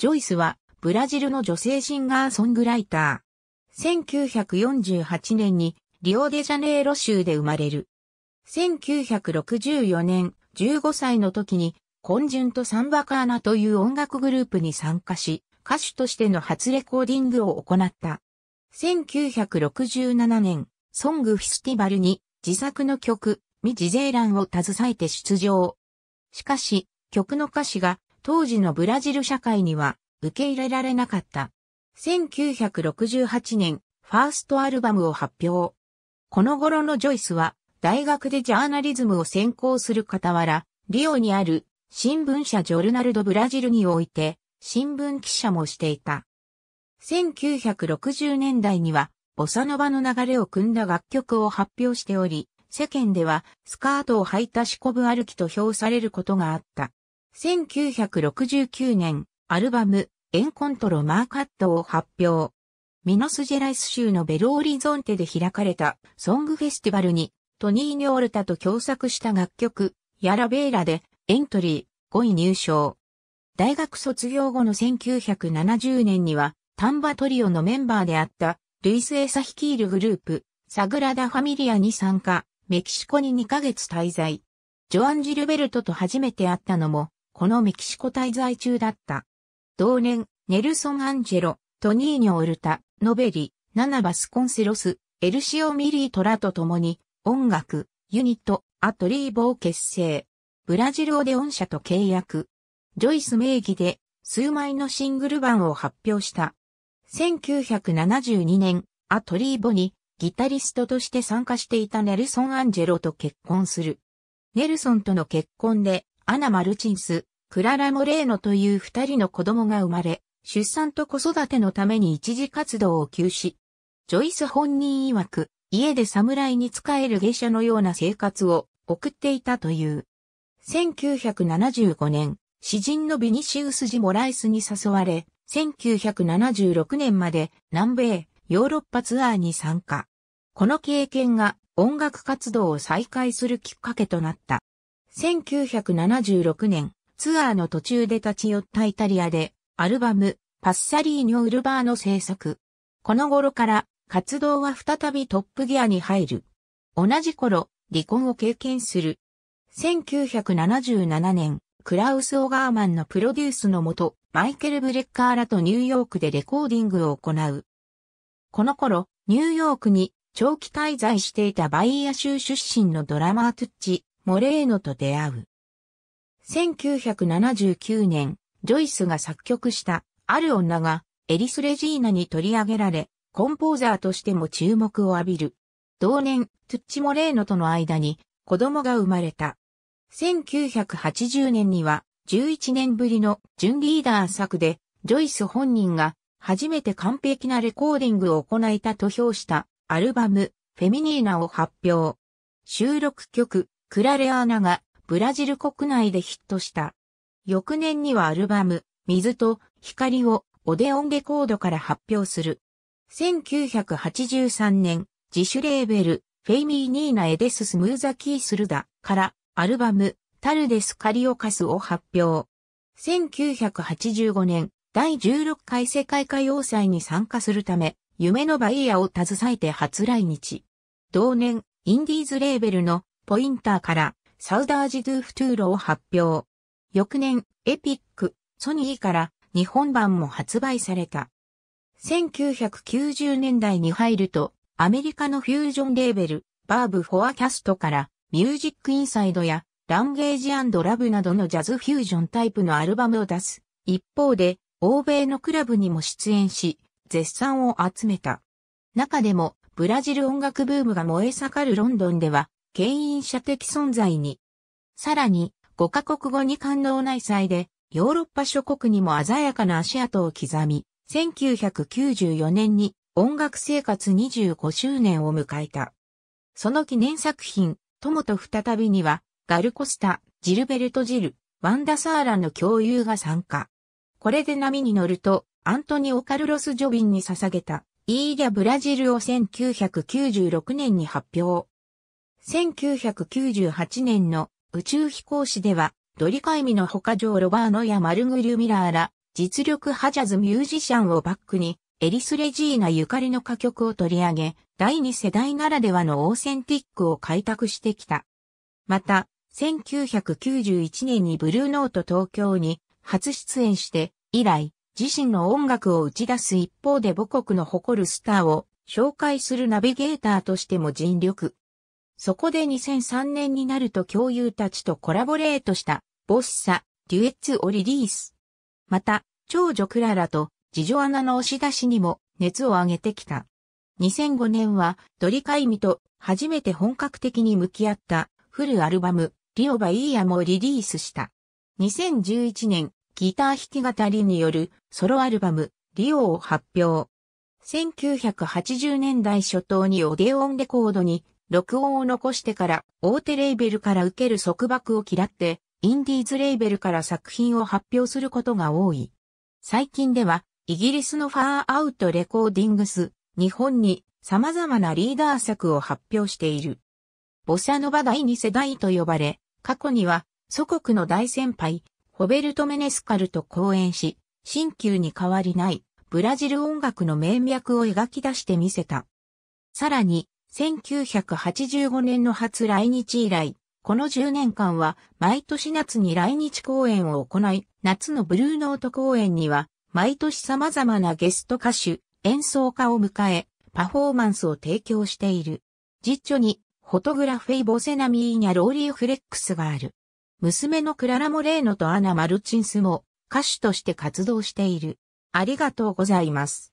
ジョイスは、ブラジルの女性シンガーソングライター。1948年に、リオデジャネイロ州で生まれる。1964年、15歳の時に、コンジュンとサンバカーナという音楽グループに参加し、歌手としての初レコーディングを行った。1967年、ソングフィスティバルに自作の曲、ミジゼーランを携えて出場。しかし、曲の歌詞が当時のブラジル社会には受け入れられなかった。1968年、ファーストアルバムを発表。この頃のジョイスは、大学でジャーナリズムを専攻する傍ら、リオにある新聞社ジョルナルドブラジルにおいて、新聞記者もしていた。1960年代には、ボサノバの流れを組んだ楽曲を発表しており、世間ではスカートを履いた四股部歩きと評されることがあった。1969年、アルバム、エンコントロマーカットを発表。ミノスジェライス州のベルオリゾンテで開かれたソングフェスティバルにトニー・ニョールタと共作した楽曲、ヤラベーラでエントリー5位入賞。大学卒業後の1970年にはタンバトリオのメンバーであったルイス・エサ率いるグループ、サグラダ・ファミリアに参加、メキシコに2ヶ月滞在。ジョアン・ジルベルトと初めて会ったのも、このメキシコ滞在中だった。同年、ネルソン・アンジェロ、トニーニョ・オルタ、ノベリ、ナナ・バスコンセロス、エルシオ・ミリー・トラと共に、音楽、ユニット、アトリーボを結成。ブラジルオデオン社と契約。ジョイス名義で、数枚のシングル版を発表した。1972年、アトリーボに、ギタリストとして参加していたネルソン・アンジェロと結婚する。ネルソンとの結婚で、アナ・マルチンス、クララ・モレーノという二人の子供が生まれ、出産と子育てのために一時活動を休止。ジョイス本人曰く、家で侍に仕える芸者のような生活を送っていたという。1975年、詩人のビニシウス・ジ・モライスに誘われ、1976年まで南米、ヨーロッパツアーに参加。この経験が音楽活動を再開するきっかけとなった。1976年、ツアーの途中で立ち寄ったイタリアで、アルバム、パッサリーニョ・ウルバーの制作。この頃から活動は再びトップギアに入る。同じ頃、離婚を経験する。1977年、クラウス・オガーマンのプロデュースのもと、マイケル・ブレッカーらとニューヨークでレコーディングを行う。この頃、ニューヨークに長期滞在していたバイヤ州出身のドラマー・トゥッチ、モレーノと出会う。1979年、ジョイスが作曲したある女がエリス・レジーナに取り上げられ、コンポーザーとしても注目を浴びる。同年、トゥッチ・モレーノとの間に子供が生まれた。1980年には11年ぶりの準リーダー作で、ジョイス本人が初めて完璧なレコーディングを行えたと評したアルバム、フェミニーナを発表。収録曲、クラレアーナがブラジル国内でヒットした。翌年にはアルバム、水と光をオデオンレコードから発表する。1983年、自主レーベル、フェイミーニーナエデススムーザキースルダから、アルバム、タルデスカリオカスを発表。1985年、第16回世界歌謡祭に参加するため、夢のバイヤーを携えて初来日。同年、インディーズレーベルのポインターからサウダージドゥフトゥーロを発表。翌年、エピック、ソニーから日本版も発売された。1990年代に入ると、アメリカのフュージョンレーベル、バーブ・フォアキャストから、ミュージック・インサイドや、ランゲージラブなどのジャズフュージョンタイプのアルバムを出す。一方で、欧米のクラブにも出演し、絶賛を集めた。中でも、ブラジル音楽ブームが燃え盛るロンドンでは、牽引者的存在に。さらに、5カ国語に官能内祭で、ヨーロッパ諸国にも鮮やかな足跡を刻み、1994年に音楽生活25周年を迎えた。その記念作品、友と再びには、ガルコスタ、ジルベルト・ジル、ワンダ・サーラの共有が参加。これで波に乗ると、アントニオ・カルロス・ジョビンに捧げた、イーリャ・ブラジルを1996年に発表。1998年の宇宙飛行士では、ドリカイミの他上ロバーノやマルグリュ・ミラーら、実力派ジャズミュージシャンをバックに、エリス・レジーナゆかりの歌曲を取り上げ、第二世代ならではのオーセンティックを開拓してきた。また、1991年にブルーノート東京に初出演して、以来、自身の音楽を打ち出す一方で母国の誇るスターを紹介するナビゲーターとしても尽力。そこで2003年になると共有たちとコラボレートしたボッサ、デュエッツをリリース。また、長女クララと次女アナの押し出しにも熱を上げてきた。2005年はドリカイミと初めて本格的に向き合ったフルアルバムリオバイーヤもリリースした。2011年ギター弾き語りによるソロアルバムリオを発表。1980年代初頭にオデオンレコードに録音を残してから大手レーベルから受ける束縛を嫌って、インディーズレーベルから作品を発表することが多い。最近では、イギリスのファーアウトレコーディングス、日本に様々なリーダー作を発表している。ボサノバ第2世代と呼ばれ、過去には祖国の大先輩、ホベルト・メネスカルと講演し、新旧に変わりないブラジル音楽の名脈を描き出してみせた。さらに、1985年の初来日以来、この10年間は毎年夏に来日公演を行い、夏のブルーノート公演には毎年様々なゲスト歌手、演奏家を迎え、パフォーマンスを提供している。実著に、フォトグラフェイ・ボセナミーニャ・ローリー・フレックスがある。娘のクララ・モレーノとアナ・マルチンスも歌手として活動している。ありがとうございます。